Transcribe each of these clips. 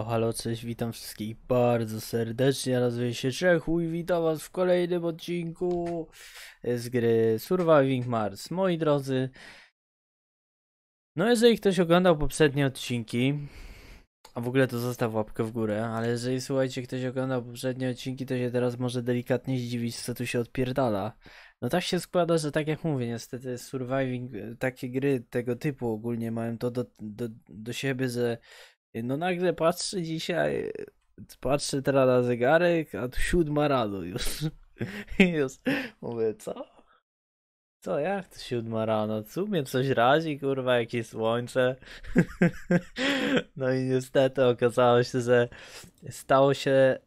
Halo, halo, cześć, witam wszystkich bardzo serdecznie, nazywam się Czechu i witam was w kolejnym odcinku z gry Surviving Mars. Moi drodzy, no jeżeli ktoś oglądał poprzednie odcinki, a w ogóle to zostaw łapkę w górę, ale jeżeli słuchajcie, ktoś oglądał poprzednie odcinki, to się teraz może delikatnie zdziwić, co tu się odpierdala. No tak się składa, że tak jak mówię, niestety surviving, takie gry tego typu ogólnie mają to do, do, do siebie, że no nagle patrzę dzisiaj, patrzę teraz na zegarek, a tu siódma rano już. już. Mówię, co? Co, jak to siódma rano? Co? mnie coś razi, kurwa, jakieś słońce. no i niestety okazało się, że stało się...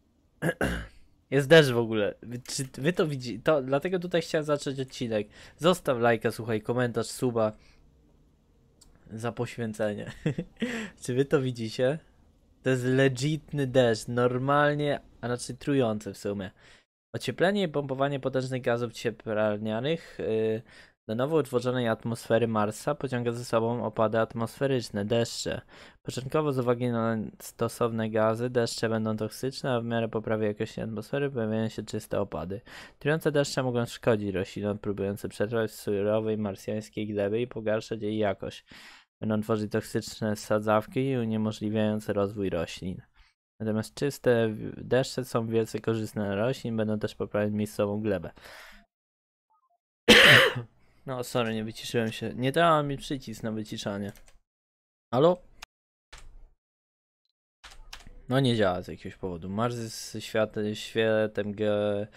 Jest deszcz w ogóle. Czy wy to widzicie? To, dlatego tutaj chciałem zacząć odcinek. Zostaw lajka, słuchaj, komentarz, suba za poświęcenie. Czy wy to widzicie? To jest legitny deszcz, normalnie, a znaczy trujący w sumie. Ocieplenie i pompowanie potężnych gazów cieplarnianych yy, do nowo utworzonej atmosfery Marsa pociąga ze sobą opady atmosferyczne, deszcze. Początkowo z uwagi na stosowne gazy, deszcze będą toksyczne, a w miarę poprawy jakości atmosfery pojawiają się czyste opady. Trujące deszcze mogą szkodzić roślinom próbującym przetrwać w surowej marsjańskiej gleby i pogarszać jej jakość. Będą tworzyć toksyczne sadzawki uniemożliwiające rozwój roślin. Natomiast czyste deszcze są wielce korzystne dla roślin, będą też poprawiać miejscową glebę. No, sorry, nie wyciszyłem się. Nie dała mi przycisk na wyciszanie. Halo? No nie działa z jakiegoś powodu. Marsz z światem, światem ge,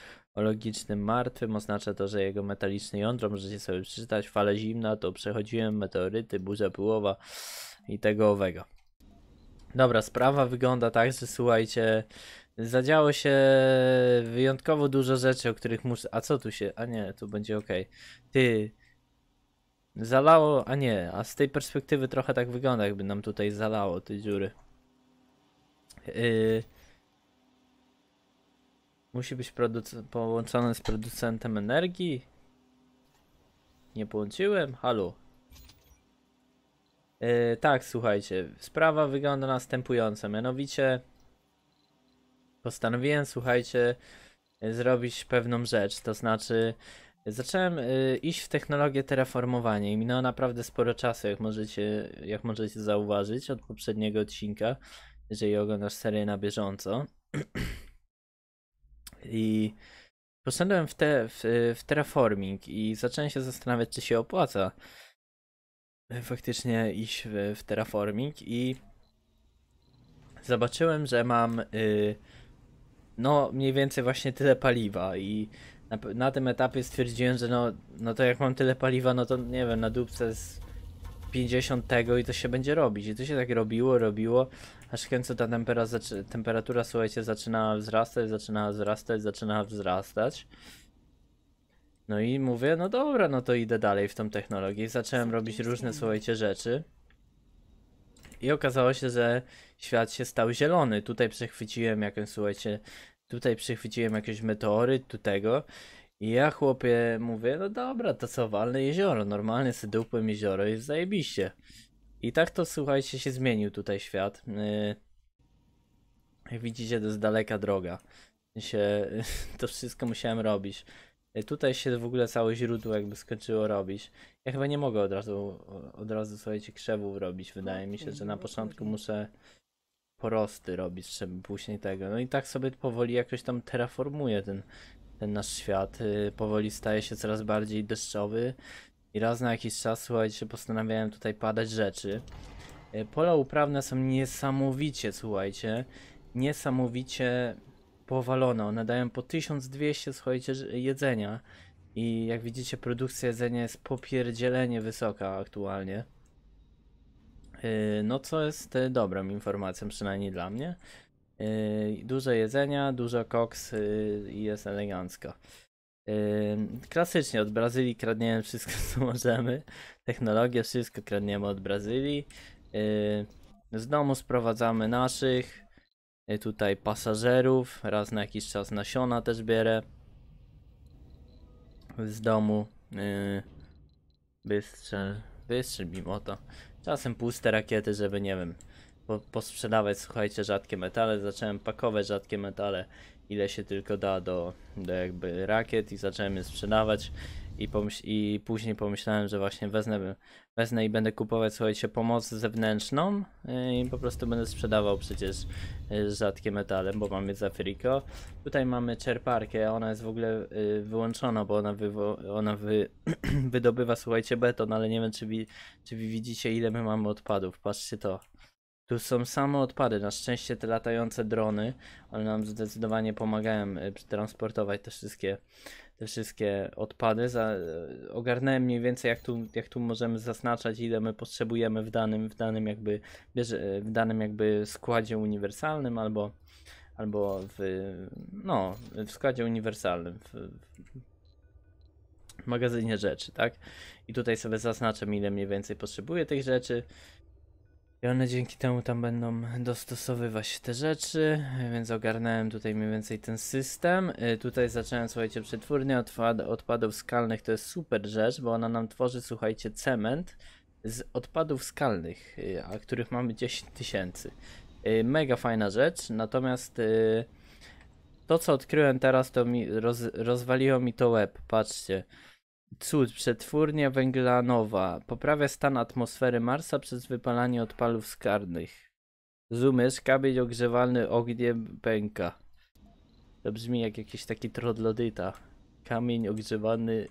logicznym martwym oznacza to, że jego metaliczne jądro możecie sobie przeczytać. Fale zimna to przechodziłem, meteoryty, burza pyłowa i tego owego. Dobra, sprawa wygląda tak, że słuchajcie, zadziało się wyjątkowo dużo rzeczy, o których muszę... A co tu się... A nie, tu będzie ok. Ty... Zalało... A nie, a z tej perspektywy trochę tak wygląda, jakby nam tutaj zalało te dziury. Yy... Musi być połączony z producentem energii. Nie połączyłem? Halo. E, tak, słuchajcie. Sprawa wygląda następująco. Mianowicie postanowiłem, słuchajcie, zrobić pewną rzecz. To znaczy, zacząłem e, iść w technologię terraformowania i minęło naprawdę sporo czasu, jak możecie, jak możecie zauważyć od poprzedniego odcinka, jeżeli oglądasz serię na bieżąco. I poszedłem w, te, w, w terraforming i zacząłem się zastanawiać, czy się opłaca e, faktycznie iść w, w terraforming i zobaczyłem, że mam y, no mniej więcej właśnie tyle paliwa i na, na, tym etapie stwierdziłem, że no, no to jak mam tyle paliwa, no to nie wiem, na dupce z 50 tego i to się będzie robić. I to się tak robiło, robiło, aż w końcu ta temperatura, słuchajcie, zaczyna wzrastać, zaczyna wzrastać, zaczyna wzrastać. No i mówię, no dobra, no to idę dalej w tą technologię. Zacząłem robić różne, słuchajcie, rzeczy. I okazało się, że świat się stał zielony. Tutaj przechwyciłem jakąś, słuchajcie, tutaj przechwyciłem jakiś meteoryt, tu tego. I ja chłopie mówię, no dobra, to co, walne jezioro, normalnie sydłupłem jezioro jest zajebiście. I tak to słuchajcie, się zmienił tutaj świat. Yy, jak widzicie, to jest daleka droga. Się, to wszystko musiałem robić. Yy, tutaj się w ogóle całe źródło jakby skończyło robić. Ja chyba nie mogę od razu, od razu słuchajcie, krzewów robić. Wydaje mi się, że na początku muszę porosty robić, żeby później tego. No i tak sobie powoli jakoś tam terraformuję ten ten nasz świat y, powoli staje się coraz bardziej deszczowy i raz na jakiś czas, słuchajcie, postanawiałem tutaj padać rzeczy. Y, pola uprawne są niesamowicie, słuchajcie, niesamowicie powalone. One dają po 1200, słuchajcie, jedzenia. I jak widzicie, produkcja jedzenia jest popierdzielenie wysoka aktualnie. Y, no co jest dobrą informacją, przynajmniej dla mnie. Yy, dużo jedzenia, dużo koks yy, i yy, jest elegancko. Yy, klasycznie od Brazylii kradniemy wszystko co możemy. Technologię, wszystko kradniemy od Brazylii. Yy, z domu sprowadzamy naszych. Tutaj pasażerów. Raz na jakiś czas nasiona też bierę. Z domu. Bystrzel. Wystrzel mimo to. Czasem puste rakiety, żeby nie wiem po, posprzedawać, słuchajcie, rzadkie metale. Zacząłem pakować rzadkie metale, ile się tylko da do, do jakby rakiet i zacząłem je sprzedawać. I, pomyś I później pomyślałem, że właśnie wezmę, wezmę i będę kupować, słuchajcie, pomoc zewnętrzną yy, i po prostu będę sprzedawał przecież yy, rzadkie metale, bo mam je z friko. Tutaj mamy czerparkę, ona jest w ogóle yy, wyłączona, bo ona, wywo- ona wy wydobywa, słuchajcie, beton, ale nie wiem, czy, wi czy wy widzicie, ile my mamy odpadów. Patrzcie to. Tu są same odpady, na szczęście te latające drony, one nam zdecydowanie pomagają y, transportować te wszystkie, te wszystkie odpady. Za, e, ogarnąłem mniej więcej jak tu, jak tu możemy zaznaczać ile my potrzebujemy w danym, w danym jakby, e, w danym jakby składzie uniwersalnym albo, albo w, no, w składzie uniwersalnym. W, w, magazynie rzeczy, tak? I tutaj sobie zaznaczę ile mniej więcej potrzebuję tych rzeczy. I one dzięki temu tam będą dostosowywać te rzeczy, więc ogarnąłem tutaj mniej więcej ten system. Y, tutaj zacząłem, słuchajcie, przetwórnię odpad odpadów skalnych, to jest super rzecz, bo ona nam tworzy, słuchajcie, cement z odpadów skalnych, y, a których mamy 10 tysięcy. Y, mega fajna rzecz, natomiast to co odkryłem teraz, to mi roz rozwaliło mi to łeb, patrzcie. Cud, przetwórnia węglanowa. Poprawia stan atmosfery Marsa przez wypalanie odpalów skarnych. Rozumiesz, kamień ogrzewalny ogniem pęka. To brzmi jak jakiś taki trodlodyta. Kamień ogrzewany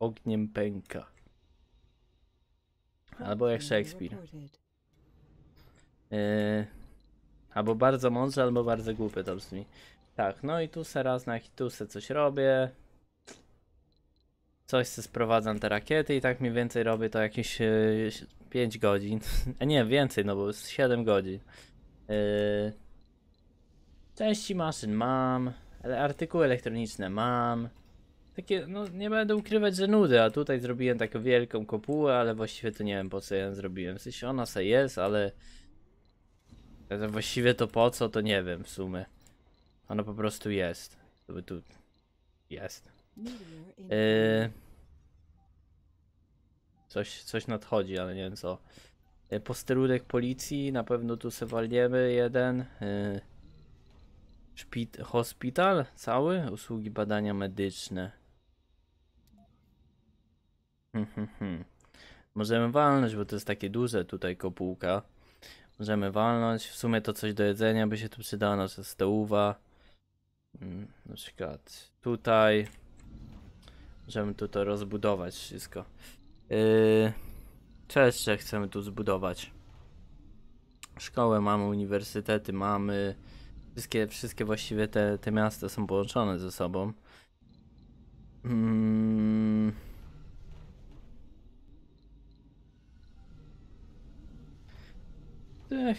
ogniem pęka. Albo jak Shakespeare. albo bardzo mądrze, albo bardzo głupie to brzmi. Tak, no i tu se raz na hitusie coś robię coś sobie sprowadzam te rakiety i tak mniej więcej robię to jakieś 5 e, godzin. A nie, więcej, no bo 7 godzin. E, części maszyn mam, artykuły elektroniczne mam. Takie, no nie będę ukrywać, że nudy, a tutaj zrobiłem taką wielką kopułę, ale właściwie to nie wiem po co ją zrobiłem. W sensie ona se jest, ale... Właściwie to po co, to nie wiem w sumie. Ona po prostu jest. Tu, tu jest. Yy... Coś, coś nadchodzi, ale nie wiem co. Yy, e, posterudek policji, na pewno tu se jeden. E, szpit hospital cały? Usługi badania medyczne. Hmm, hmm, hmm. Możemy walnąć, bo to jest takie duże tutaj kopułka. Możemy walnąć. W sumie to coś do jedzenia by się tu przydało, nasza stołowa. Hmm, na przykład tutaj Żebym tu to rozbudować wszystko. Yy, jeszcze chcemy tu zbudować. Szkołę mamy, uniwersytety mamy. Wszystkie, wszystkie właściwie te, te miasta są połączone ze sobą. Hmm.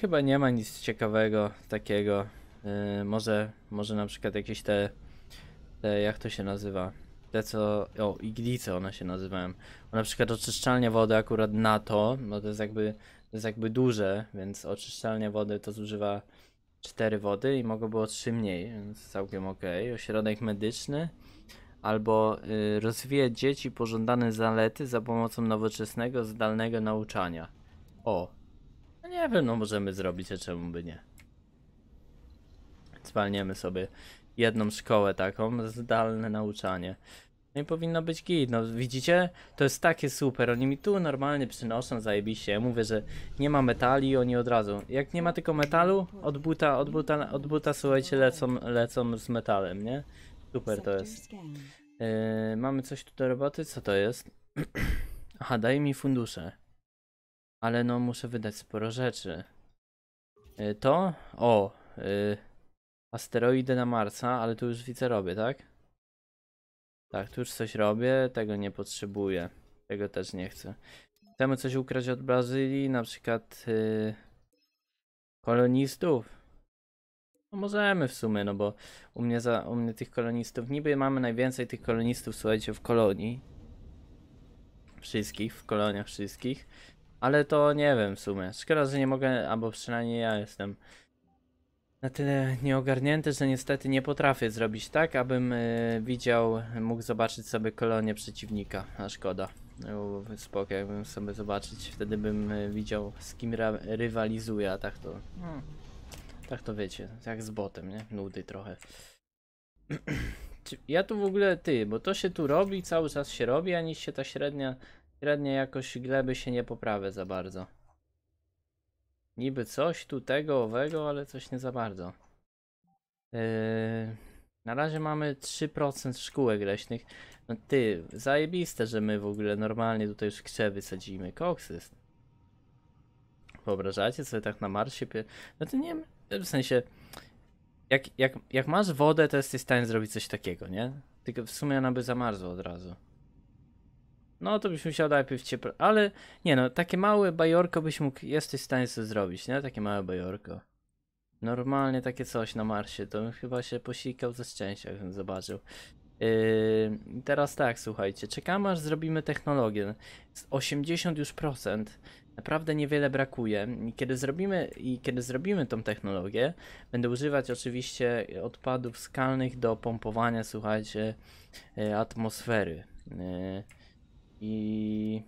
chyba nie ma nic ciekawego takiego. E, może, może na przykład jakieś te, te jak to się nazywa? te co, o iglice one się nazywają, bo na przykład oczyszczalnia wody akurat na to, no to jest jakby, to jest jakby duże, więc oczyszczalnia wody to zużywa 4 wody i mogło było 3 mniej, więc całkiem ok. Ośrodek medyczny albo y, rozwija dzieci pożądane zalety za pomocą nowoczesnego, zdalnego nauczania. O, no nie wiem, no możemy zrobić, a czemu by nie. Spalniemy sobie jedną szkołę taką, zdalne nauczanie. No i powinno być git, no widzicie? To jest takie super, oni mi tu normalnie przynoszą zajebiście, ja mówię, że nie ma metali oni od razu. Jak nie ma tylko metalu, od buta, od buta, od buta słuchajcie, lecą, lecą z metalem, nie? Super to jest. Yy, mamy coś tu do roboty? Co to jest? Aha, daj mi fundusze. Ale no, muszę wydać sporo rzeczy. Yy, to? O! Yy, asteroidy na Marsa, ale tu już widzę robię, tak? Tak, tu już coś robię, tego nie potrzebuję. Tego też nie chcę. Chcemy coś ukraść od Brazylii, na przykład yy, kolonistów. No możemy w sumie, no bo u mnie, za, u mnie tych kolonistów, niby mamy najwięcej tych kolonistów, słuchajcie, w kolonii. Wszystkich, w koloniach wszystkich. Ale to nie wiem w sumie. Szkoda, że nie mogę, albo przynajmniej ja jestem na tyle nieogarnięty, że niestety nie potrafię zrobić tak, abym e, widział, mógł zobaczyć sobie kolonię przeciwnika, a szkoda. No, spoko, jakbym sobie zobaczyć, wtedy bym e, widział z kim rywalizuje, a tak to... Hmm. Tak to wiecie, jak z botem, nie? Nudy trochę. ja tu w ogóle ty, bo to się tu robi, cały czas się robi, a nic się ta średnia, średnia jakoś gleby się nie poprawia za bardzo. Niby coś tu tego, owego, ale coś nie za bardzo. Yy... Na razie mamy 3% szkółek leśnych. No ty, zajebiste, że my w ogóle normalnie tutaj już krzewy sadzimy. Koksyst. Wyobrażacie sobie tak na Marsie? No to nie w sensie, jak, jak, jak masz wodę, to jesteś w stanie zrobić coś takiego, nie? Tylko w sumie ona by zamarzła od razu. No to byś musiał najpierw cię... Ale nie no, takie małe bajorko byś mógł... Jesteś w stanie sobie zrobić, nie? Takie małe bajorko. Normalnie takie coś na Marsie, to bym chyba się posikał ze szczęścia, jakbym zobaczył. Yy, teraz tak, słuchajcie, czekamy aż zrobimy technologię. 80 już procent. Naprawdę niewiele brakuje. I kiedy zrobimy, I kiedy zrobimy tą technologię, będę używać oczywiście odpadów skalnych do pompowania, słuchajcie, yy, atmosfery. Yy, i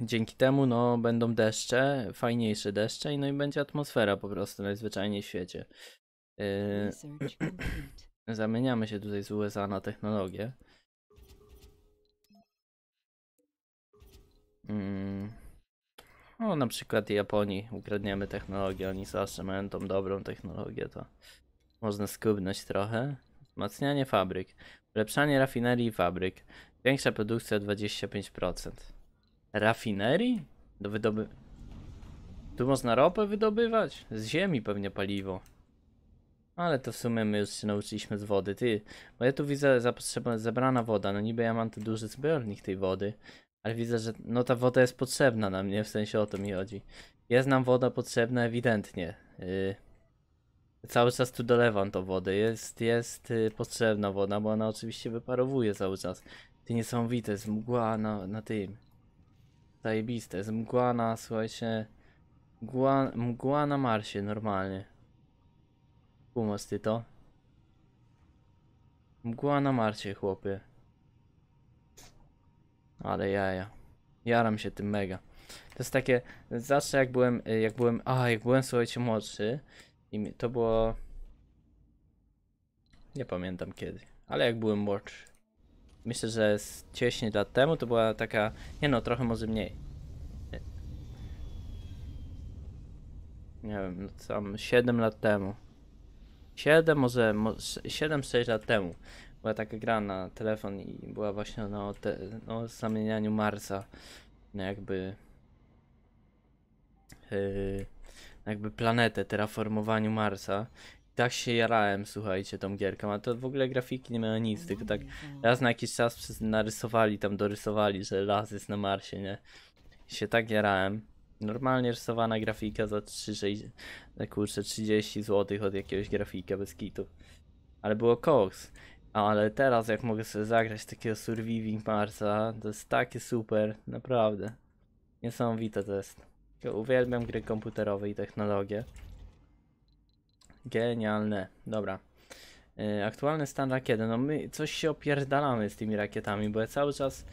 dzięki temu no, będą deszcze, fajniejsze deszcze, no i będzie atmosfera po prostu najzwyczajniej w świecie. Yy, zamieniamy się tutaj z USA na technologię. Mm. No, na przykład Japonii ukradniemy technologię, oni zawsze mają tą dobrą technologię, to można skubnąć trochę. Wzmacnianie fabryk, ulepszanie rafinerii i fabryk. Większa produkcja o 25%. Rafinerii? Do wydoby... Tu można ropę wydobywać? Z ziemi pewnie paliwo. Ale to w sumie my już się nauczyliśmy z wody. Ty, bo ja tu widzę zapotrzebna, zebrana woda. No niby ja mam tu duży zbiornik tej wody. Ale widzę, że no ta woda jest potrzebna nam, nie? W sensie o to mi chodzi. Jest nam woda potrzebna ewidentnie. Yy. Cały czas tu dolewam tą wodę. Jest, jest yy, potrzebna woda, bo ona oczywiście wyparowuje cały czas. To niesamowite, jest mgła na, na tym. Zajebiste, jest mgła na, słuchajcie, mgła, mgła na Marsie normalnie. Kumos ty to? Mgła na Marsie, chłopie. Ale jaja. Jaram się tym mega. To jest takie, zawsze jak byłem, jak byłem, a jak byłem, słuchajcie, młodszy, i to było, nie pamiętam kiedy, ale jak byłem młodszy, myślę, że z 10 lat temu to była taka, nie no, trochę może mniej. Nie wiem, tam no 7 lat temu. 7, może, 7-6 lat temu była taka gra na telefon i była właśnie no, te, o zamienianiu Marsa. No jakby. Yy, jakby planetę, terraformowaniu Marsa tak się jarałem, słuchajcie, tą gierką, a to w ogóle grafiki nie miało nic, tylko tak raz na jakiś czas narysowali, tam dorysowali, że las jest na Marsie, nie? I się tak jarałem. Normalnie rysowana grafika za 3, 6, kurczę, 30 zł od jakiegoś grafika bez kitu. Ale było koks. Ale teraz jak mogę sobie zagrać takiego Surviving Marsa, to jest takie super, naprawdę. Niesamowite to jest. Uwielbiam gry komputerowe i technologie. Genialne. Dobra. E, aktualny stan rakiety. No my coś się opierdalamy z tymi rakietami, bo ja cały czas...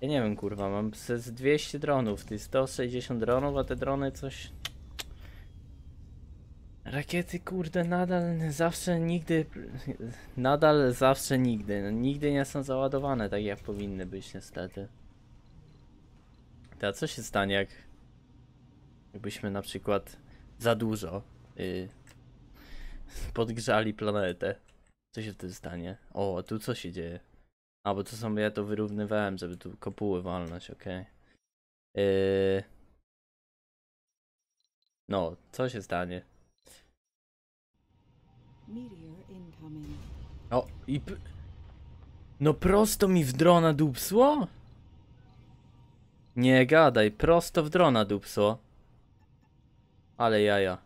Ja nie wiem kurwa, mam przez 200 dronów, ty 160 dronów, a te drony coś... Rakiety kurde nadal zawsze nigdy... Nadal zawsze nigdy. No, nigdy nie są załadowane tak jak powinny być niestety. a co się stanie jak... Jakbyśmy na przykład za dużo... Yy, podgrzali planetę. Co się wtedy stanie? O, tu co się dzieje? A, bo to samo ja to wyrównywałem, żeby tu kopuły walnąć, okej. Okay. Yy... No, co się stanie? O, i... No prosto mi w drona dupsło? Nie gadaj, prosto w drona dupsło. Ale jaja.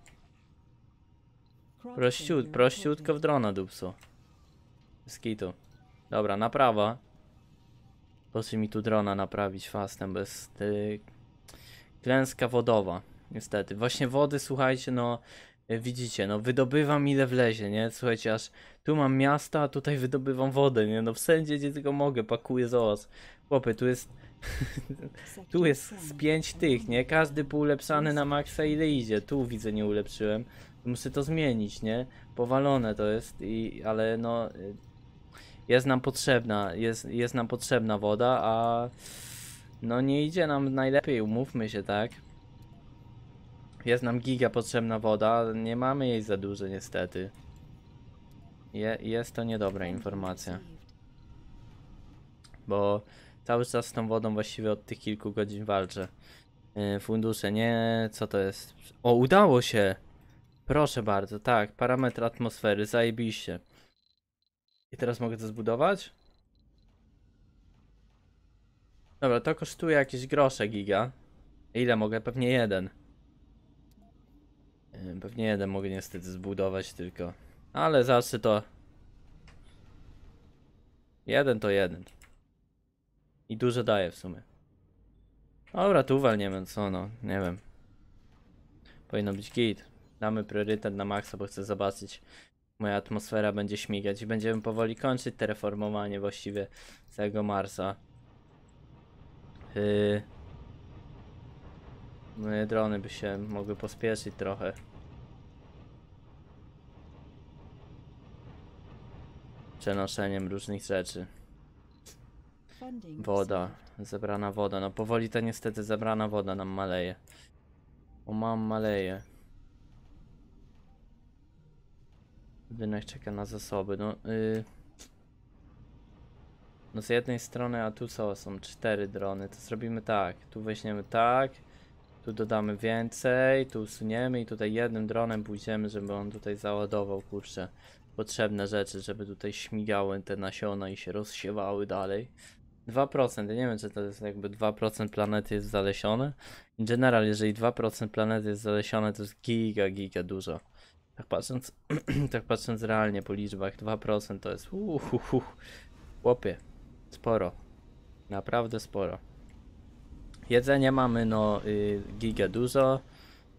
Prościut, prościutko w drona dupsu. Skitu. Dobra, naprawa. Proszę mi tu drona naprawić fastem bez ty... Klęska wodowa, niestety. Właśnie wody, słuchajcie, no e, widzicie, no wydobywam ile wlezie, nie? Słuchajcie, aż tu mam miasta, a tutaj wydobywam wodę, nie? No wszędzie, gdzie tylko mogę, pakuję zoos. Chłopy, tu jest... tu jest z pięć tych, nie? Każdy był ulepszany na maksa ile idzie. Tu widzę, nie ulepszyłem muszę to zmienić, nie? Powalone to jest, i, ale no y, jest nam potrzebna, jest, jest nam potrzebna woda, a no nie idzie nam najlepiej, umówmy się, tak? Jest nam giga potrzebna woda, nie mamy jej za dużo niestety. Je, jest to niedobra informacja. Bo cały czas z tą wodą właściwie od tych kilku godzin walczę. Yy, fundusze, nie, co to jest? O, udało się! Proszę bardzo, tak, parametr atmosfery, zajebiście. I teraz mogę to zbudować? Dobra, to kosztuje jakieś grosze giga. Ile mogę? Pewnie jeden. Pewnie jeden mogę niestety zbudować tylko. Ale zawsze to... Jeden to jeden. I dużo daje w sumie. Dobra, tu uwalniemy, co no, nie wiem. Powinno być git damy priorytet na maksa, bo chcę zobaczyć. Moja atmosfera będzie śmigać i będziemy powoli kończyć terraformowanie właściwie całego Marsa. Yy... Moje no drony by się mogły pospieszyć trochę. Przenoszeniem różnych rzeczy. Woda, zebrana woda. No powoli to niestety zebrana woda nam maleje. O mam maleje. Rynek czeka na zasoby. No, yy... no z jednej strony, a tu są, Są cztery drony. To zrobimy tak. Tu weźmiemy tak. Tu dodamy więcej. Tu usuniemy i tutaj jednym dronem pójdziemy, żeby on tutaj załadował, kurczę, potrzebne rzeczy, żeby tutaj śmigały te nasiona i się rozsiewały dalej. 2%, ja nie wiem czy to jest jakby 2% planety jest zalesione. In general, jeżeli 2% planety jest zalesione, to jest giga, giga dużo. Tak patrząc, tak patrząc realnie po liczbach, 2% to jest uhuhu, chłopie, sporo, naprawdę sporo. Jedzenie mamy, no, y, giga dużo.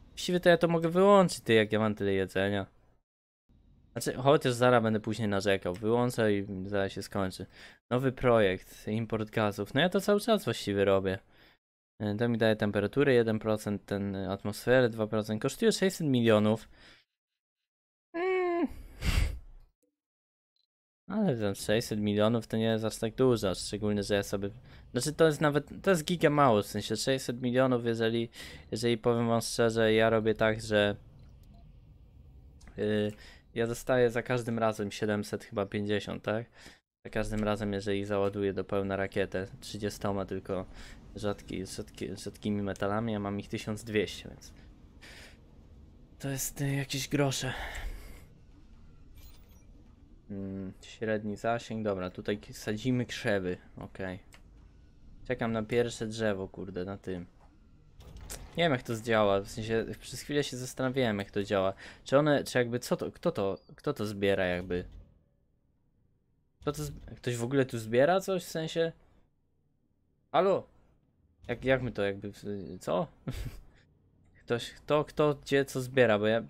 Właściwie to ja to mogę wyłączyć, ty, jak ja mam tyle jedzenia. Znaczy, chociaż zaraz będę później narzekał. Wyłączę i zaraz się skończy. Nowy projekt, import gazów. No ja to cały czas właściwie robię. Y, to mi daje temperaturę 1%, ten atmosferę 2%. Kosztuje 600 milionów. Ale tam 600 milionów to nie jest aż tak dużo, szczególnie, że ja sobie... Znaczy to jest nawet, to jest giga mało, w sensie 600 milionów, jeżeli, jeżeli powiem wam szczerze, ja robię tak, że... Yy, ja dostaję za każdym razem 700 chyba 50, tak? Za każdym razem, jeżeli załaduję do pełna rakietę 30 tylko rzadki, rzadki, rzadkimi metalami, a ja mam ich 1200, więc... To jest y, jakieś grosze. Mm, średni zasięg, dobra, tutaj sadzimy krzewy, ok. Czekam na pierwsze drzewo, kurde, na tym. Nie wiem jak to zdziała, w sensie przez chwilę się zastanawiałem jak to działa. Czy one, czy jakby, co to, kto to, kto to zbiera jakby? Kto to, ktoś w ogóle tu zbiera coś, w sensie? Halo? Jak, jak my to jakby, co? Ktoś, kto, kto, gdzie, co zbiera, bo ja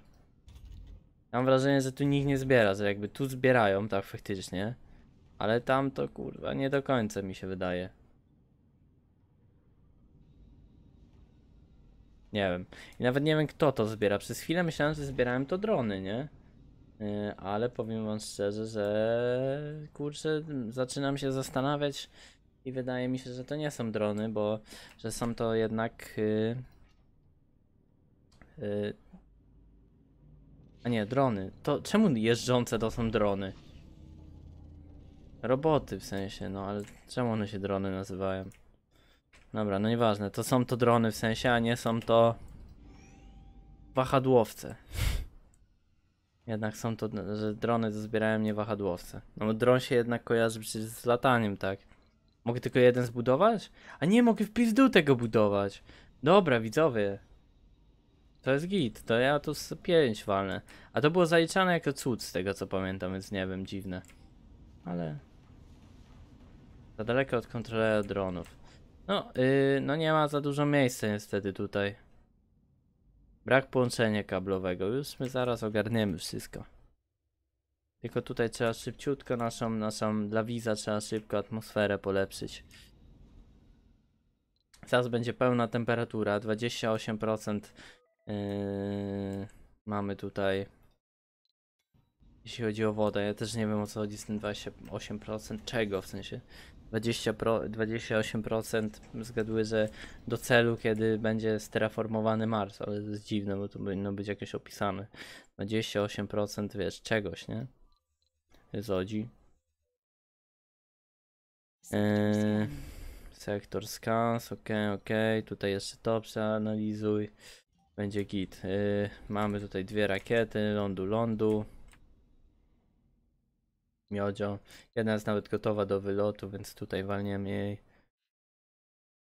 Mam wrażenie, że tu nikt nie zbiera, że jakby tu zbierają, tak faktycznie. Ale tam to kurwa nie do końca mi się wydaje. Nie wiem. I nawet nie wiem kto to zbiera. Przez chwilę myślałem, że zbierałem to drony, nie? Yy, ale powiem wam szczerze, że kurczę, zaczynam się zastanawiać i wydaje mi się, że to nie są drony, bo że są to jednak yy, yy, a nie, drony. To czemu jeżdżące to są drony? Roboty w sensie, no ale czemu one się drony nazywają? Dobra, no nieważne. To są to drony w sensie, a nie są to wahadłowce. Jednak są to, że drony to zbierają nie wahadłowce. No bo dron się jednak kojarzy przecież z lataniem, tak? Mogę tylko jeden zbudować? A nie, mogę w pizdu tego budować. Dobra, widzowie. To jest git, to ja tu z 5 walnę. A to było zaliczane jako cud z tego co pamiętam, więc nie wiem, dziwne. Ale... Za daleko od kontrolera dronów. No, yy, no nie ma za dużo miejsca niestety tutaj. Brak połączenia kablowego. Już my zaraz ogarniemy wszystko. Tylko tutaj trzeba szybciutko naszą, naszą dla wiza trzeba szybko atmosferę polepszyć. Zaraz będzie pełna temperatura, 28% Yy, mamy tutaj, jeśli chodzi o wodę, ja też nie wiem o co chodzi z tym 28%, czego w sensie. 20 pro, 28% zgadły, że do celu, kiedy będzie steraformowany Mars, ale to jest dziwne, bo to powinno być jakieś opisane. 28% wiesz, czegoś, nie? Zodzi. sektor scans, ok, ok, tutaj jeszcze to przeanalizuj. Będzie git. Yy, mamy tutaj dwie rakiety, lądu, lądu. Miodzio. Jedna jest nawet gotowa do wylotu, więc tutaj walniemy jej.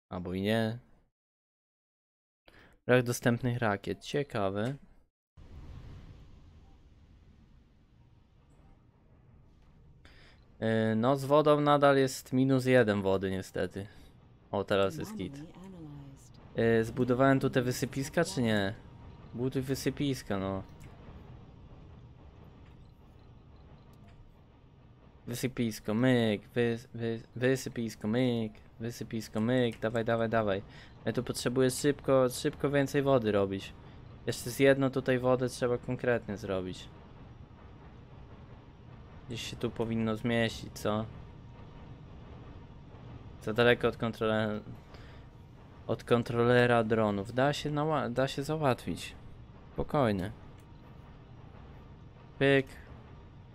Albo i nie. Brak dostępnych rakiet. Ciekawe. Y, no z wodą nadal jest minus jeden wody niestety. O teraz jest git. E, zbudowałem tu te wysypiska, czy nie? Buduj wysypiska, no. Wysypisko, myk, wys, wys, wysypisko, myk, wysypisko, myk, dawaj, dawaj, dawaj. Ja tu potrzebuję szybko, szybko więcej wody robić. Jeszcze z jedną tutaj wodę trzeba konkretnie zrobić. Gdzieś się tu powinno zmieścić, co? Za daleko od kontrolera od kontrolera dronów. Da się, da się załatwić. Spokojnie. Pyk,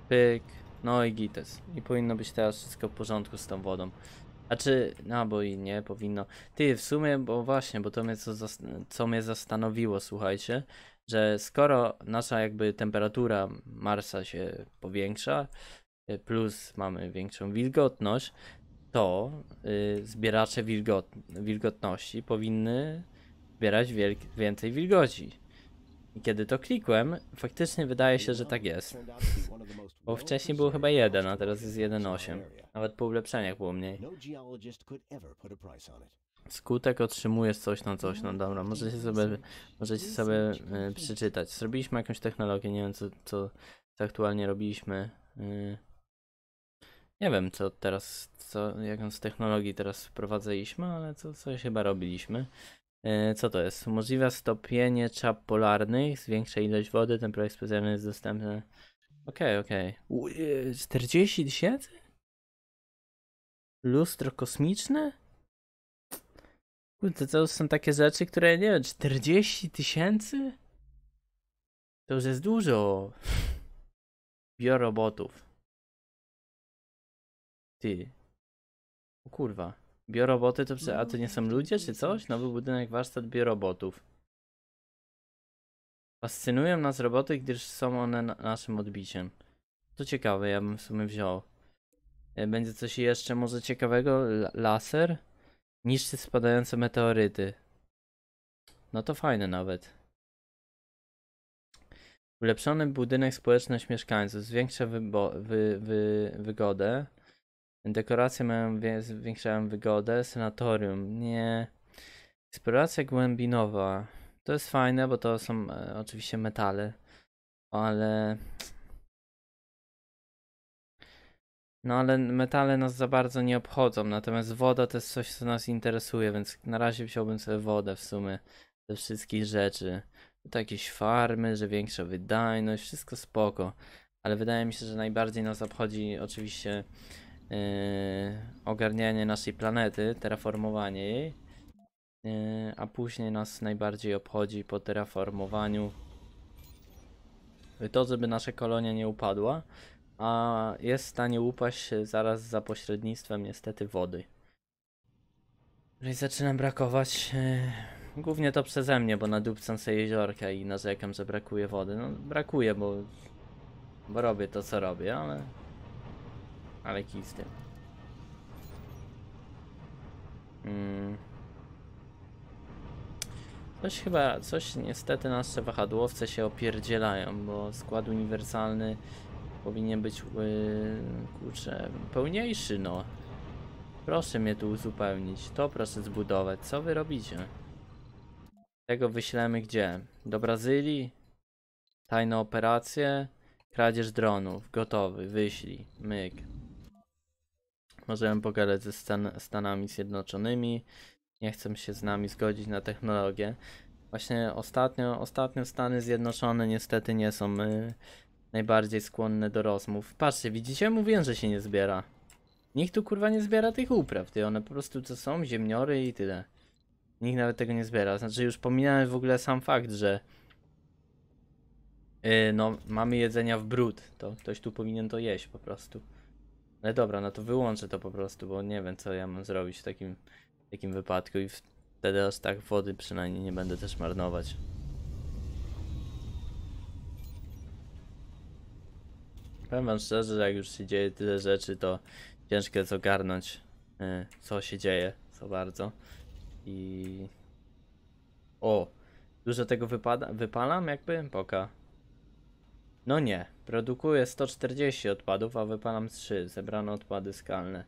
pyk, no i gites. I powinno być teraz wszystko w porządku z tą wodą. A czy, no bo i nie, powinno. Ty, w sumie, bo właśnie, bo to mnie co, co mnie zastanowiło, słuchajcie, że skoro nasza jakby temperatura Marsa się powiększa, plus mamy większą wilgotność, to y, zbieracze wilgot, wilgotności powinny zbierać więcej wilgoci. I kiedy to klikłem, faktycznie wydaje się, że tak jest. Bo wcześniej było chyba 1, a teraz jest 1,8. Nawet po ulepszeniach było mniej. No Skutek otrzymujesz coś na coś, no dobra, możecie sobie, możecie sobie y, przeczytać. Zrobiliśmy jakąś technologię, nie wiem co, co, co aktualnie robiliśmy. Y, nie wiem, co teraz, co, jaką z technologii teraz wprowadzaliśmy, ale co, coś chyba robiliśmy. E, co to jest? Umożliwia stopienie czap polarnych, zwiększa ilość wody, ten projekt specjalny jest dostępny. Okej, okay, okej. Okay. 40 e, tysięcy? Lustro kosmiczne? Kurde, to są takie rzeczy, które nie wiem, 40 tysięcy? To już jest dużo. Biorobotów. Ty. O kurwa. Bioroboty to psy, a to nie są ludzie czy coś? Nowy budynek warsztat biorobotów. Fascynują nas roboty, gdyż są one na naszym odbiciem. To ciekawe, ja bym w sumie wziął. E, będzie coś jeszcze może ciekawego? L laser? Niszczy spadające meteoryty. No to fajne nawet. Ulepszony budynek społeczność mieszkańców zwiększa wy wygodę. Dekoracje mają zwiększają wygodę. Senatorium. Nie. Eksploracja głębinowa. To jest fajne, bo to są e, oczywiście metale. Ale. No ale metale nas za bardzo nie obchodzą. Natomiast woda to jest coś, co nas interesuje, więc na razie wziąłbym sobie wodę w sumie. Ze wszystkich rzeczy. jakieś farmy, że większa wydajność, wszystko spoko. Ale wydaje mi się, że najbardziej nas obchodzi oczywiście yy, ogarnianie naszej planety, terraformowanie jej, yy, a później nas najbardziej obchodzi po terraformowaniu to, żeby nasza kolonia nie upadła, a jest w stanie upaść zaraz za pośrednictwem niestety wody. Jeżeli zaczyna brakować, yy, głównie to przeze mnie, bo nadupcam sobie jeziorka i narzekam, że brakuje wody. No brakuje, bo, bo robię to co robię, ale ale kij z tym. Hmm. Coś chyba, coś niestety nasze wahadłowce się opierdzielają, bo skład uniwersalny powinien być, yy, kurczę, pełniejszy, no. Proszę mnie tu uzupełnić, to proszę zbudować, co wy robicie? Tego wyślemy gdzie? Do Brazylii? Tajne operacje? Kradzież dronów, gotowy, wyślij, myk. Możemy pogadać ze Stan Stanami Zjednoczonymi. Nie chcą się z nami zgodzić na technologię. Właśnie ostatnio, ostatnio Stany Zjednoczone niestety nie są y, najbardziej skłonne do rozmów. Patrzcie, widzicie? Mówiłem, że się nie zbiera. Nikt tu kurwa nie zbiera tych upraw, ty one po prostu co są, ziemniory i tyle. Nikt nawet tego nie zbiera. Znaczy już pominąłem w ogóle sam fakt, że y, no mamy jedzenia w brud. To ktoś tu powinien to jeść po prostu. No dobra, no to wyłączę to po prostu, bo nie wiem co ja mam zrobić w takim, w takim wypadku i wtedy aż tak wody przynajmniej nie będę też marnować. Powiem wam szczerze, że jak już się dzieje tyle rzeczy, to ciężko jest ogarnąć, e, co się dzieje, co bardzo. I... O! Dużo tego wypada wypalam jakby? Poka. No nie. Produkuje 140 odpadów, a wypalam 3. zebrane odpady skalne.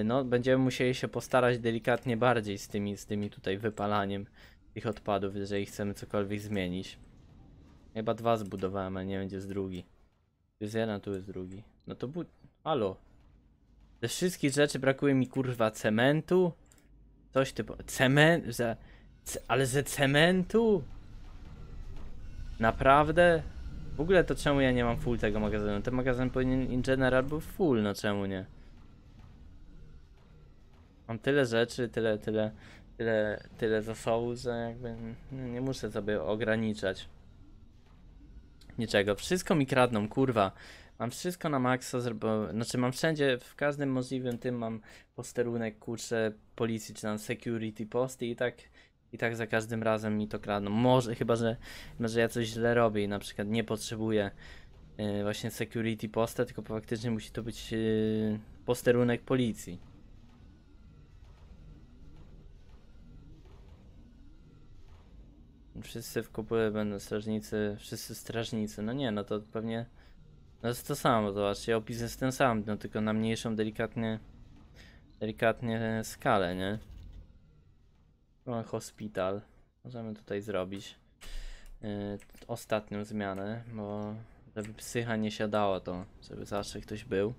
Y, no, będziemy musieli się postarać delikatnie bardziej z tymi, z tymi tutaj wypalaniem tych odpadów, jeżeli chcemy cokolwiek zmienić. Chyba dwa zbudowałem, a nie będzie z drugi. Tu jest jeden, tu jest drugi. No to bu... Halo. Ze wszystkich rzeczy brakuje mi kurwa cementu. Coś typu... Cement... Że... Ale ze cementu? Naprawdę? W ogóle to czemu ja nie mam full tego magazynu? Ten magazyn powinien in general był full, no czemu nie? Mam tyle rzeczy, tyle, tyle, tyle, tyle zasobów, że jakby no, nie muszę sobie ograniczać niczego. Wszystko mi kradną, kurwa. Mam wszystko na maksa, zrobię, znaczy mam wszędzie, w każdym możliwym tym mam posterunek, kurczę, policji czy tam security posty i tak i tak za każdym razem mi to kradną. Może, chyba że, że ja coś źle robię i na przykład nie potrzebuję yy, właśnie security posta, tylko faktycznie musi to być yy, posterunek policji. Wszyscy w kupule będą strażnicy, wszyscy strażnicy. No nie, no to pewnie no jest to samo, zobaczcie, opis jest ten sam, no tylko na mniejszą delikatnie, delikatnie skalę, nie? No, hospital. Możemy tutaj zrobić y, ostatnią zmianę, bo żeby psycha nie siadała to, żeby zawsze ktoś był.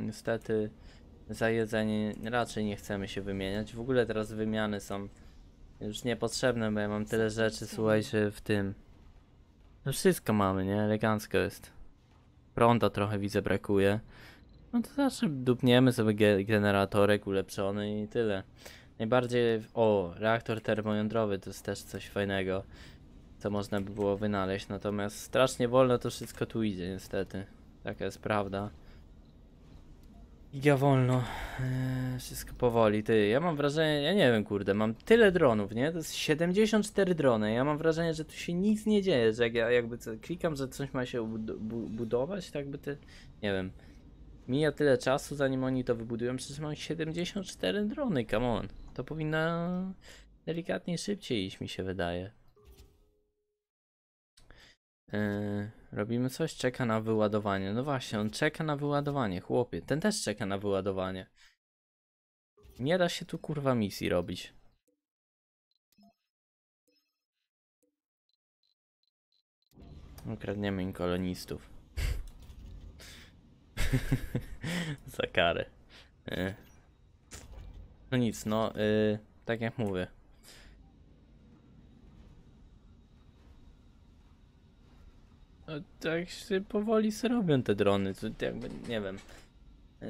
niestety za jedzenie raczej nie chcemy się wymieniać. W ogóle teraz wymiany są już niepotrzebne, bo ja mam tyle rzeczy, słuchajcie, w tym. No wszystko mamy, nie? Elegancko jest. Prąda trochę widzę brakuje. No to zawsze dupniemy sobie generatorek ulepszony i tyle. Najbardziej, o, reaktor termojądrowy to jest też coś fajnego, co można by było wynaleźć, natomiast strasznie wolno to wszystko tu idzie niestety. Taka jest prawda. Giga wolno. Eee, wszystko powoli. Ty, ja mam wrażenie, ja nie wiem, kurde, mam tyle dronów, nie? To jest 74 drony. Ja mam wrażenie, że tu się nic nie dzieje, że jak ja jakby co, klikam, że coś ma się budować, tak by te, nie wiem. Mija tyle czasu, zanim oni to wybudują. Przecież mam 74 drony, come on. To powinno delikatnie szybciej iść, mi się wydaje. Yy, robimy coś, czeka na wyładowanie. No właśnie, on czeka na wyładowanie, chłopie. Ten też czeka na wyładowanie. Nie da się tu kurwa misji robić. Ukradniemy im kolonistów. Za karę. E. No nic, no, yy, tak jak mówię. No, tak się powoli zrobią robią te drony, to jakby, nie wiem. Yy.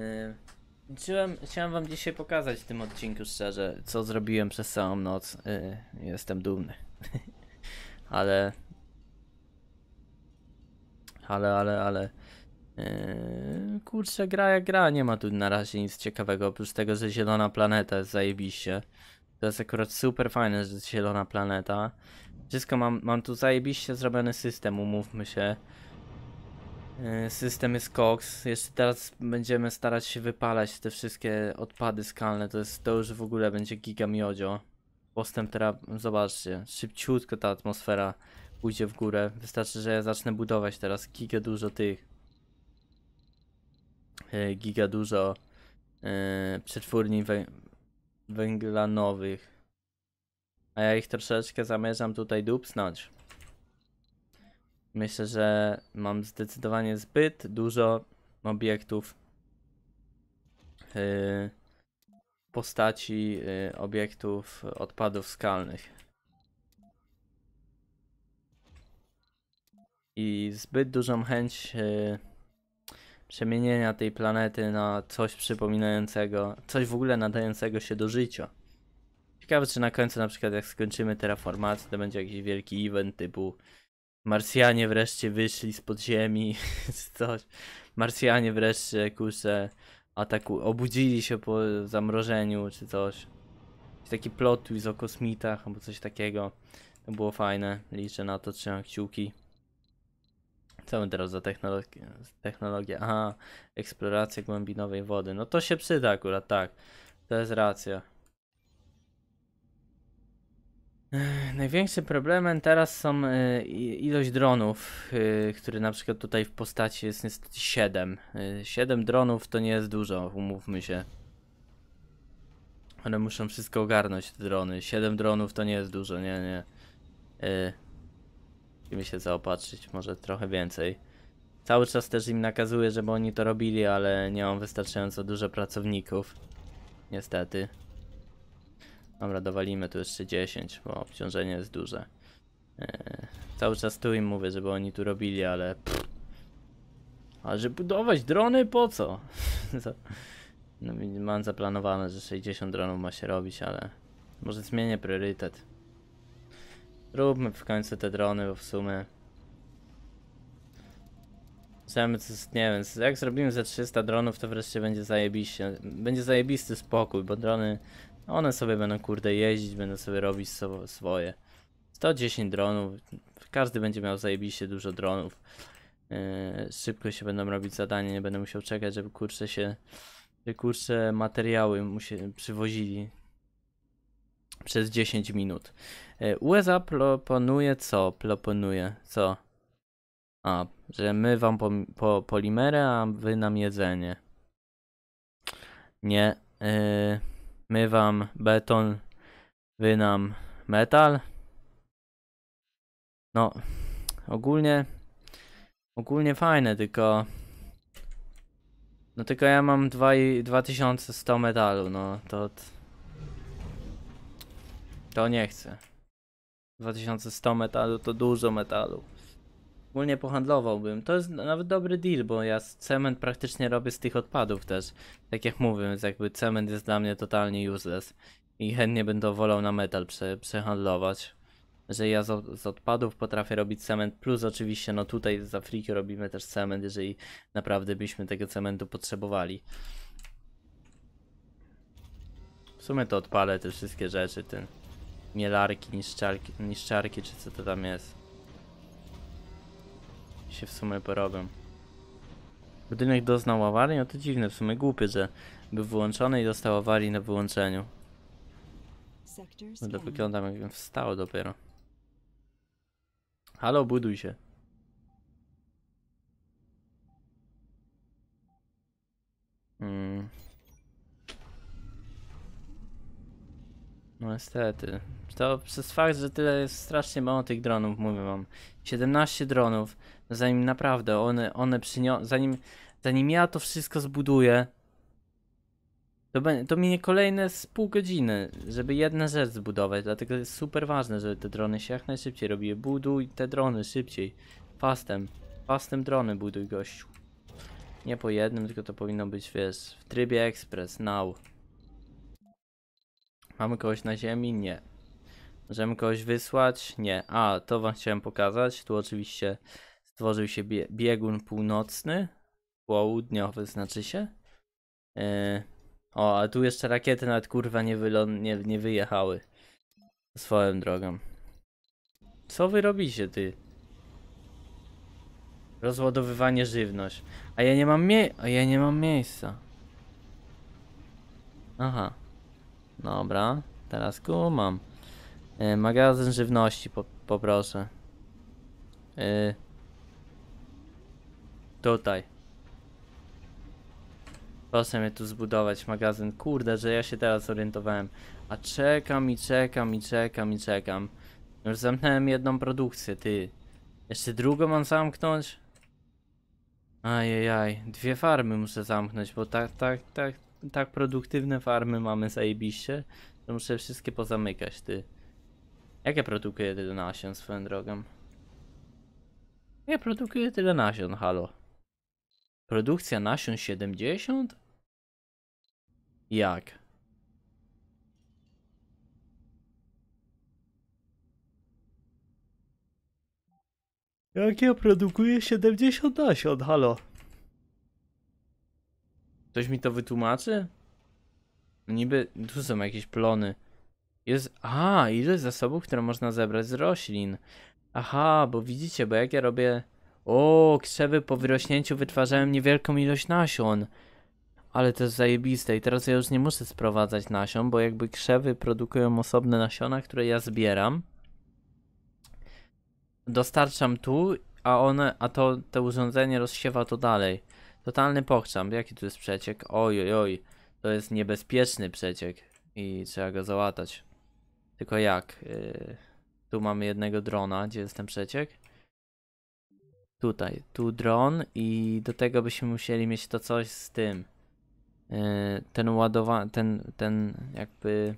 Chciałem, chciałem wam dzisiaj pokazać w tym odcinku szczerze, co zrobiłem przez całą noc. Yy, jestem dumny. ale... Ale, ale, ale... Kurcze eee, kurczę, gra jak gra, nie ma tu na razie nic ciekawego, oprócz tego, że Zielona Planeta jest zajebiście. To jest akurat super fajne, że jest Zielona Planeta. Wszystko mam, mam tu zajebiście zrobiony system, umówmy się. Eee, system jest koks. Jeszcze teraz będziemy starać się wypalać te wszystkie odpady skalne. To, jest, to już w ogóle będzie giga miodzio. Postęp teraz, zobaczcie, szybciutko ta atmosfera pójdzie w górę. Wystarczy, że ja zacznę budować teraz giga dużo tych E, giga dużo e, przetwórni węglanowych. A ja ich troszeczkę zamierzam tutaj dupsnąć. Myślę, że mam zdecydowanie zbyt dużo obiektów yy, postaci yy, obiektów odpadów skalnych. I zbyt dużą chęć yy, przemienienia tej planety na coś przypominającego, coś w ogóle nadającego się do życia. Ciekawe, czy na końcu, na przykład, jak skończymy terraformację, to będzie jakiś wielki event typu Marsjanie wreszcie wyszli z podziemi, coś. Marsjanie wreszcie, kurczę, ataku obudzili się po zamrożeniu, czy coś. Taki plot twist o kosmitach, albo coś takiego. To było fajne, liczę na to, trzymam kciuki. Co my teraz za technologi technologię? Aha, eksploracja głębinowej wody. No to się przyda akurat, tak. To jest racja. Największym problemem teraz są e, ilość dronów, e, które na przykład tutaj w postaci jest niestety 7. 7 e, dronów to nie jest dużo, umówmy się. One muszą wszystko ogarnąć, te drony. 7 dronów to nie jest dużo, nie, nie. Musimy się zaopatrzyć, może trochę więcej. Cały czas też im nakazuję, żeby oni to robili, ale nie mam wystarczająco dużo pracowników. Niestety. Dobra, dowalimy tu jeszcze 10, bo obciążenie jest duże. Eee, cały czas tu im mówię, żeby oni tu robili, ale... A żeby budować drony po co? no, mam zaplanowane, że 60 dronów ma się robić, ale... Może zmienię priorytet. Róbmy w końcu te drony, bo w sumie... Zamy, nie wiem, jak zrobimy ze 300 dronów, to wreszcie będzie zajebiście. Będzie zajebisty spokój, bo drony, one sobie będą kurde jeździć, będą sobie robić so, swoje. 110 dronów, każdy będzie miał zajebiście dużo dronów. Yy, szybko się będą robić zadania, nie będę musiał czekać, żeby kurcze się, żeby kurcze materiały mu się przywozili przez 10 minut. E, USA proponuje co? Proponuje co? A, że my wam po, po polimerę, a wy nam jedzenie. Nie. Yy, my wam beton, wy nam metal. No, ogólnie, ogólnie fajne, tylko... No tylko ja mam 2100 metalu, no to... To nie chcę. 2100 metalu to dużo metalu. Ogólnie pohandlowałbym. To jest nawet dobry deal, bo ja cement praktycznie robię z tych odpadów też. Tak jak mówię, więc jakby cement jest dla mnie totalnie useless. I chętnie będę wolał na metal prze, przehandlować. Że ja z, z, odpadów potrafię robić cement, plus oczywiście no tutaj z Afryki robimy też cement, jeżeli naprawdę byśmy tego cementu potrzebowali. W sumie to odpalę te wszystkie rzeczy, ten mielarki, niszczarki, niszczarki czy co to tam jest. I się w sumie porobią. Budynek doznał awarii? No to dziwne, w sumie głupie, że był wyłączony i dostał awarii na wyłączeniu. Będę no wyglądam jakbym wstał dopiero. Halo, buduj się. Hmm. No niestety. To przez fakt, że tyle jest strasznie mało tych dronów, mówię wam. 17 dronów, no zanim naprawdę one, one przyniosą, zanim, zanim ja to wszystko zbuduję, to, to minie kolejne z pół godziny, żeby jedna rzecz zbudować, dlatego jest super ważne, żeby te drony się jak najszybciej robiły. Buduj te drony szybciej, fastem, fastem drony buduj gościu. Nie po jednym, tylko to powinno być, wiesz, w trybie ekspres, now. Mamy kogoś na ziemi? Nie. Możemy kogoś wysłać? Nie. A, to wam chciałem pokazać. Tu oczywiście stworzył się bie biegun północny. Południowy znaczy się. Yy. O, a tu jeszcze rakiety nawet kurwa nie, nie, nie wyjechały. Swoją drogą. Co wy robicie, ty? Rozładowywanie żywność. A ja nie mam mie... A ja nie mam miejsca. Aha. Dobra, teraz kumam. Yy, magazyn żywności po, poproszę. E, tutaj. Proszę mnie tu zbudować magazyn. Kurde, że ja się teraz zorientowałem. A czekam i czekam i czekam i czekam. Już zamknąłem jedną produkcję, ty. Jeszcze drugą mam zamknąć? Ajajaj, dwie farmy muszę zamknąć, bo tak, tak, tak, tak produktywne farmy mamy zajebiście, to muszę wszystkie pozamykać, ty. Jak ja produkuję tyle nasion swoją drogą? Ja produkuję tyle nasion, halo. Produkcja nasion 70? Jak? Jak ja produkuję 70 nasion, halo? Ktoś mi to wytłumaczy? No niby tu są jakieś plony. Jest. Aha, ile zasobów, które można zebrać z roślin. Aha, bo widzicie, bo jak ja robię. O, krzewy po wyrośnięciu wytwarzałem niewielką ilość nasion. Ale to jest zajebiste i teraz ja już nie muszę sprowadzać nasion, bo jakby krzewy produkują osobne nasiona, które ja zbieram. Dostarczam tu, a one, a to, to urządzenie rozsiewa to dalej. Totalny pochczam. Jaki tu jest przeciek? Oj, oj, oj. To jest niebezpieczny przeciek. I trzeba go załatać. Tylko jak? Yy... Tu mamy jednego drona. Gdzie jest ten przeciek? Tutaj. Tu dron i do tego byśmy musieli mieć to coś z tym. Yy... Ten ładowa, ten, ten jakby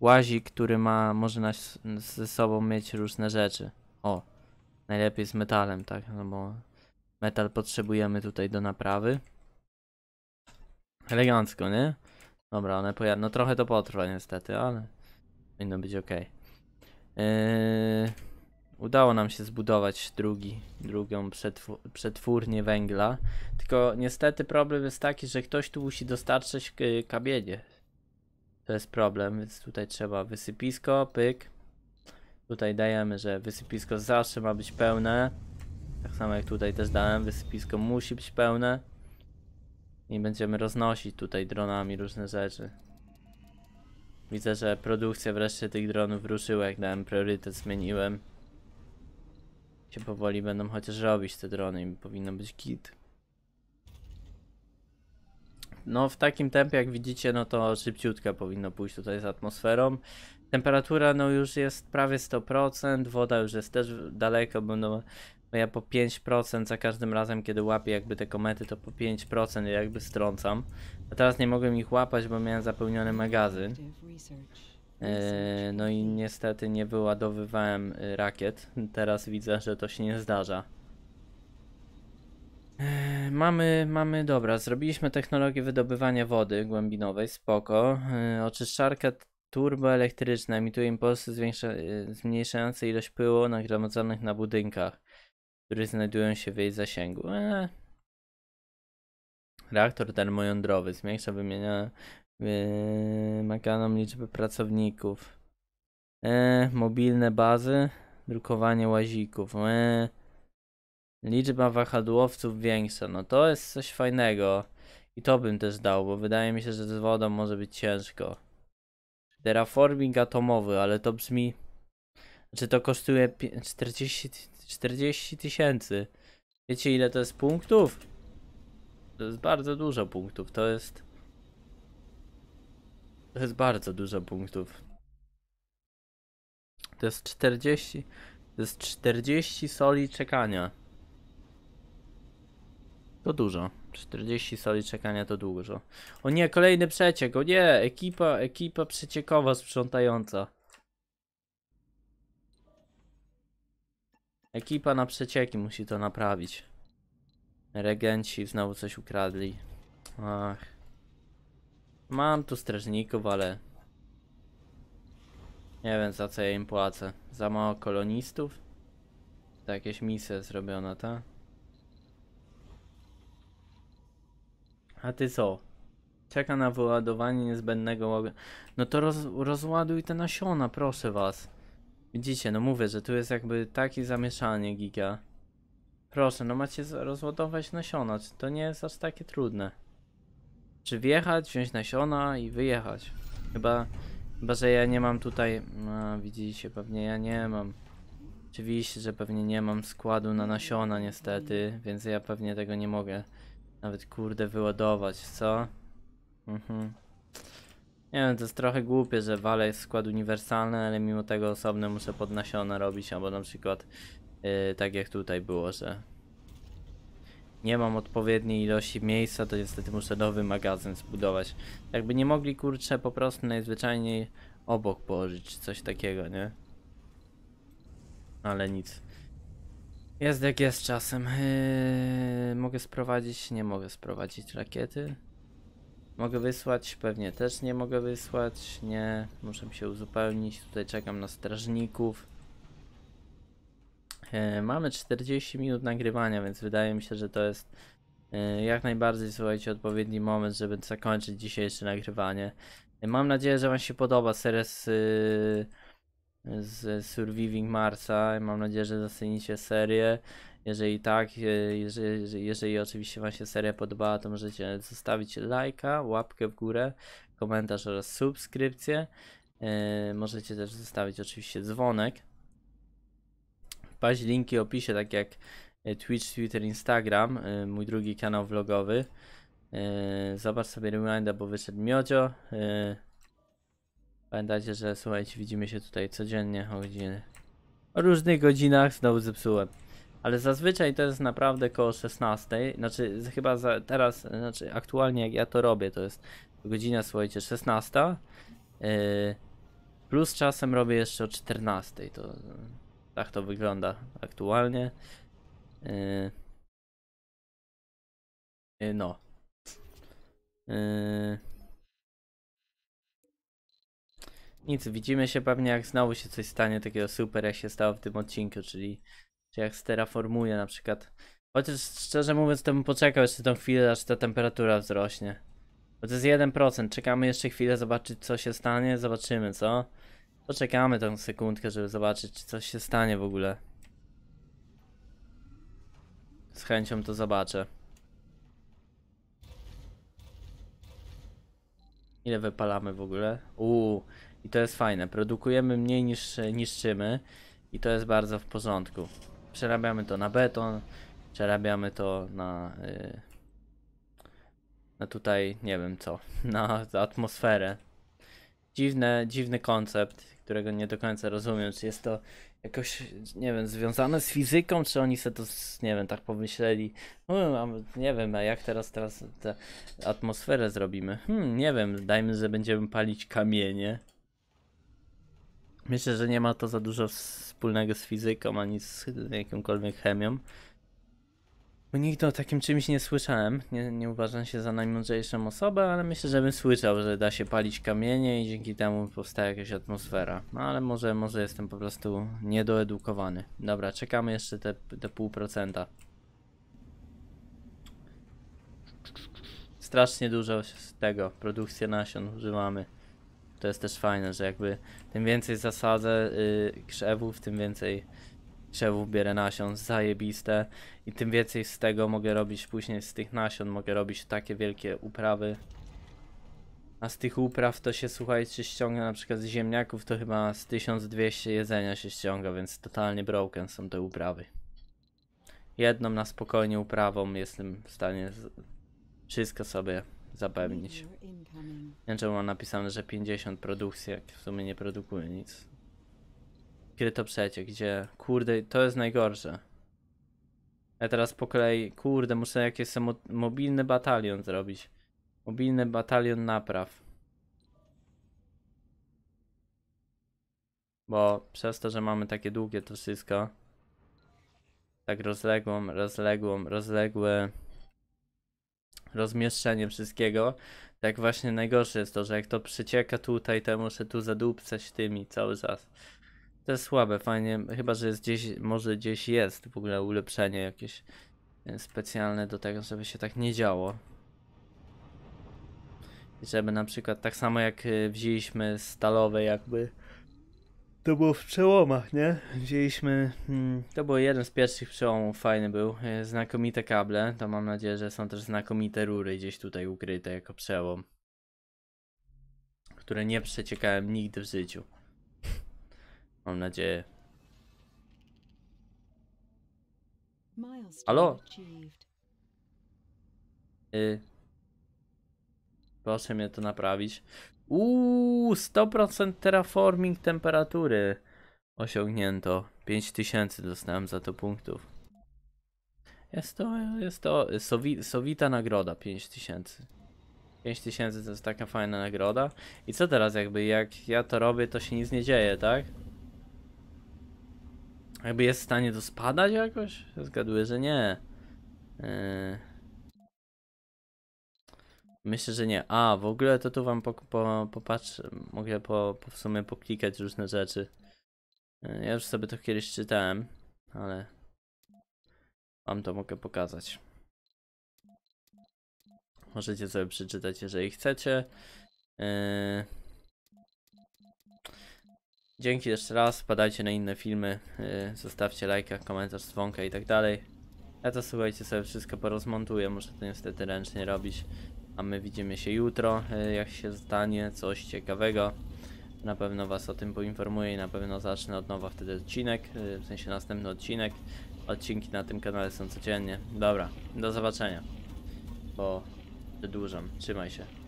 łazik, który ma, może nas, ze sobą mieć różne rzeczy. O, najlepiej z metalem, tak, no bo Metal potrzebujemy tutaj do naprawy. Elegancko, nie? Dobra, one pojadą. No trochę to potrwa niestety, ale powinno być ok. Yy, udało nam się zbudować drugi, drugą przetwór, przetwórnię węgla. Tylko niestety problem jest taki, że ktoś tu musi dostarczać kabienie. To jest problem, więc tutaj trzeba wysypisko, pyk. Tutaj dajemy, że wysypisko zawsze ma być pełne. Tak samo jak tutaj też dałem, wysypisko musi być pełne. I będziemy roznosić tutaj dronami różne rzeczy. Widzę, że produkcja wreszcie tych dronów ruszyła, jak dałem priorytet, zmieniłem. Się powoli będą chociaż robić te drony i powinno być kit. No w takim tempie jak widzicie, no to szybciutko powinno pójść tutaj z atmosferą. Temperatura no już jest prawie 100%, woda już jest też daleko, będą bo no ja po 5% za każdym razem, kiedy łapię jakby te komety, to po 5% jakby strącam. A teraz nie mogłem ich łapać, bo miałem zapełniony magazyn. E, no i niestety nie wyładowywałem y, rakiet. Teraz widzę, że to się nie zdarza. E, mamy, mamy, dobra, zrobiliśmy technologię wydobywania wody głębinowej, spoko. E, Oczyszczarka turboelektryczna emituje impulsy y, zmniejszające ilość pyłu nagromadzonych na budynkach które znajdują się w jej zasięgu. Eee. Reaktor termojądrowy zmniejsza wymienia wymaganą eee, liczbę pracowników. Eee. Mobilne bazy, drukowanie łazików. Eee. Liczba wahadłowców większa. No to jest coś fajnego. I to bym też dał, bo wydaje mi się, że z wodą może być ciężko. Terraforming atomowy, ale to brzmi... Czy znaczy to kosztuje 40 40 tysięcy. Wiecie ile to jest punktów? To jest bardzo dużo punktów, to jest... To jest bardzo dużo punktów. To jest 40... To jest 40 soli czekania. To dużo. 40 soli czekania to dużo. O nie, kolejny przeciek, o nie! Ekipa, ekipa przeciekowa sprzątająca. Ekipa na przecieki musi to naprawić. Regenci znowu coś ukradli. Ach. Mam tu strażników, ale... Nie wiem za co ja im płacę. Za mało kolonistów? To jakieś misje zrobione, tak? A ty co? Czeka na wyładowanie niezbędnego... No to roz rozładuj te nasiona, proszę was. Widzicie, no mówię, że tu jest jakby takie zamieszanie giga. Proszę, no macie rozładować nasiona, czy to nie jest aż takie trudne? Czy wjechać, wziąć nasiona i wyjechać? Chyba, chyba że ja nie mam tutaj, A, no, widzicie, pewnie ja nie mam. Oczywiście, że pewnie nie mam składu na nasiona niestety, więc ja pewnie tego nie mogę nawet kurde wyładować, co? Mhm. Nie wiem, to jest trochę głupie, że wale jest skład uniwersalny, ale mimo tego osobne muszę podnasiona robić, albo na przykład yy, tak jak tutaj było, że nie mam odpowiedniej ilości miejsca, to niestety muszę nowy magazyn zbudować. Jakby nie mogli, kurczę, po prostu najzwyczajniej obok położyć, coś takiego, nie? Ale nic. Jest jak jest czasem. Yy, mogę sprowadzić? Nie mogę sprowadzić rakiety. Mogę wysłać? Pewnie też nie mogę wysłać. Nie, muszę się uzupełnić. Tutaj czekam na strażników. E, mamy 40 minut nagrywania, więc wydaje mi się, że to jest e, jak najbardziej, słuchajcie, odpowiedni moment, żeby zakończyć dzisiejsze nagrywanie. E, mam nadzieję, że Wam się podoba serię z, z Surviving Marsa. Mam nadzieję, że docenicie serię. Jeżeli tak, e, jeżeli, jeżeli oczywiście Wam się seria podobała, to możecie zostawić lajka, łapkę w górę, komentarz oraz subskrypcję. E, możecie też zostawić oczywiście dzwonek. Paść linki opiszę, tak jak e, Twitch, Twitter, Instagram, mój drugi kanał vlogowy. zobacz sobie reminder, bo wyszedł miodzio. Yy, pamiętajcie, że słuchajcie, widzimy się tutaj codziennie o godzinie. O różnych godzinach znowu zepsułem. Ale zazwyczaj to jest naprawdę koło 16. Znaczy, chyba za, teraz, znaczy aktualnie jak ja to robię, to jest godzina, słuchajcie, 16. Yy, plus czasem robię jeszcze o 14. To tak to wygląda aktualnie. Yy, yy, no. Yy, nic, widzimy się pewnie jak znowu się coś stanie takiego super jak się stało w tym odcinku, czyli czy jak steraformuję na przykład. Chociaż szczerze mówiąc, to bym poczekał jeszcze tą chwilę, aż ta temperatura wzrośnie. Bo to jest 1%. Czekamy jeszcze chwilę, zobaczyć co się stanie. Zobaczymy, co? Poczekamy tą sekundkę, żeby zobaczyć, czy coś się stanie w ogóle. Z chęcią to zobaczę. Ile wypalamy w ogóle? Uuu, i to jest fajne. Produkujemy mniej niż niszczymy. I to jest bardzo w porządku przerabiamy to na beton, przerabiamy to na, yy, na tutaj, nie wiem co, na, atmosferę. Dziwne, dziwny koncept, którego nie do końca rozumiem, czy jest to jakoś, nie wiem, związane z fizyką, czy oni sobie to, nie wiem, tak pomyśleli, hmm, nie wiem, a jak teraz, teraz tę atmosferę zrobimy? Hmm, nie wiem, dajmy, że będziemy palić kamienie. Myślę, że nie ma to za dużo wspólnego z fizyką, ani z jakimkolwiek chemią. Bo nigdy o takim czymś nie słyszałem. Nie, nie uważam się za najmądrzejszą osobę, ale myślę, że bym słyszał, że da się palić kamienie i dzięki temu powstaje jakaś atmosfera. No ale może, może jestem po prostu niedoedukowany. Dobra, czekamy jeszcze te, te pół procenta. Strasznie dużo z tego, produkcję nasion używamy. To jest też fajne, że jakby tym więcej zasadzę yy, krzewów, tym więcej krzewów bierę nasion, zajebiste i tym więcej z tego mogę robić później z tych nasion, mogę robić takie wielkie uprawy. A z tych upraw to się słuchajcie ściąga na przykład z ziemniaków to chyba z 1200 jedzenia się ściąga, więc totalnie broken są te uprawy. Jedną na spokojnie uprawą jestem w stanie wszystko sobie zapewnić. Nie wiem, mam napisane, że 50 produkcji, jak w sumie nie produkuje nic. Kiedy to przecie, gdzie? Kurde, to jest najgorsze. Ja teraz po kolei, kurde, muszę jakieś mo mobilny batalion zrobić. Mobilny batalion napraw. Bo przez to, że mamy takie długie to wszystko, tak rozległą, rozległą, rozległe rozmieszczenie wszystkiego, tak właśnie najgorsze jest to, że jak to przycieka tutaj, to muszę tu zadupcać tymi cały czas. To jest słabe, fajnie, chyba że jest gdzieś, może gdzieś jest w ogóle ulepszenie jakieś e, specjalne do tego, żeby się tak nie działo. I żeby na przykład tak samo jak e, wzięliśmy stalowe jakby to było w przełomach, nie? Wzięliśmy, mm, to był jeden z pierwszych przełomów, fajny był, e, znakomite kable, to mam nadzieję, że są też znakomite rury gdzieś tutaj ukryte jako przełom, które nie przeciekałem nigdy w życiu. Mam nadzieję. Halo? Y Proszę mnie to naprawić. Uuu, 100% terraforming temperatury osiągnięto. 5000 dostałem za to punktów. Jest to, jest to sowi, sowita nagroda, 5000. 5000 to jest taka fajna nagroda. I co teraz jakby, jak ja to robię, to się nic nie dzieje, tak? Jakby jest w stanie to spadać jakoś? Zgaduję, że nie. Yy... Myślę, że nie. A, w ogóle to tu wam po, po, popatrzę. Mogę po, po w sumie poklikać różne rzeczy. E, ja już sobie to kiedyś czytałem, ale wam to mogę pokazać. Możecie sobie przeczytać, jeżeli chcecie. E, dzięki jeszcze raz, Wpadajcie na inne filmy, e, zostawcie lajka, komentarz, dzwonka i tak dalej. Ja to słuchajcie sobie wszystko porozmontuję, muszę to niestety ręcznie robić. A my widzimy się jutro, e, jak się stanie coś ciekawego. Na pewno Was o tym poinformuję i na pewno zacznę od nowa wtedy odcinek, e, w sensie następny odcinek. Odcinki na tym kanale są codziennie. Dobra, do zobaczenia, bo przedłużam. Trzymaj się.